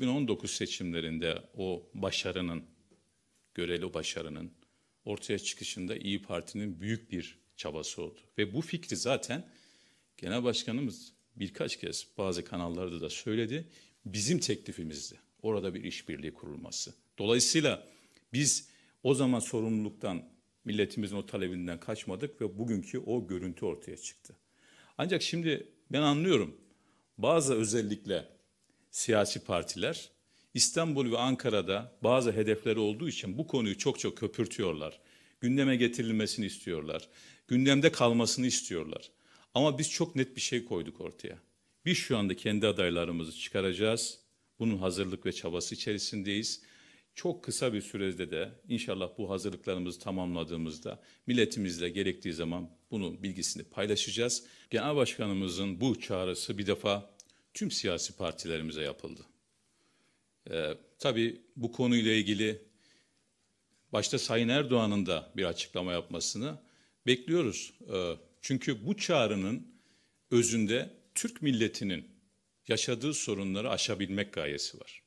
2019 seçimlerinde o başarının, göreli başarının ortaya çıkışında İyi Parti'nin büyük bir çabası oldu. Ve bu fikri zaten Genel Başkanımız birkaç kez bazı kanallarda da söyledi. Bizim teklifimizdi. Orada bir işbirliği kurulması. Dolayısıyla biz o zaman sorumluluktan, milletimizin o talebinden kaçmadık ve bugünkü o görüntü ortaya çıktı. Ancak şimdi ben anlıyorum. Bazı özellikle siyasi partiler İstanbul ve Ankara'da bazı hedefleri olduğu için bu konuyu çok çok köpürtüyorlar. Gündeme getirilmesini istiyorlar. Gündemde kalmasını istiyorlar. Ama biz çok net bir şey koyduk ortaya. Biz şu anda kendi adaylarımızı çıkaracağız. Bunun hazırlık ve çabası içerisindeyiz. Çok kısa bir sürede de inşallah bu hazırlıklarımızı tamamladığımızda milletimizle gerektiği zaman bunun bilgisini paylaşacağız. Genel Başkanımızın bu çağrısı bir defa tüm siyasi partilerimize yapıldı. Ee, tabii bu konuyla ilgili başta Sayın Erdoğan'ın da bir açıklama yapmasını bekliyoruz. Ee, çünkü bu çağrının özünde Türk milletinin yaşadığı sorunları aşabilmek gayesi var.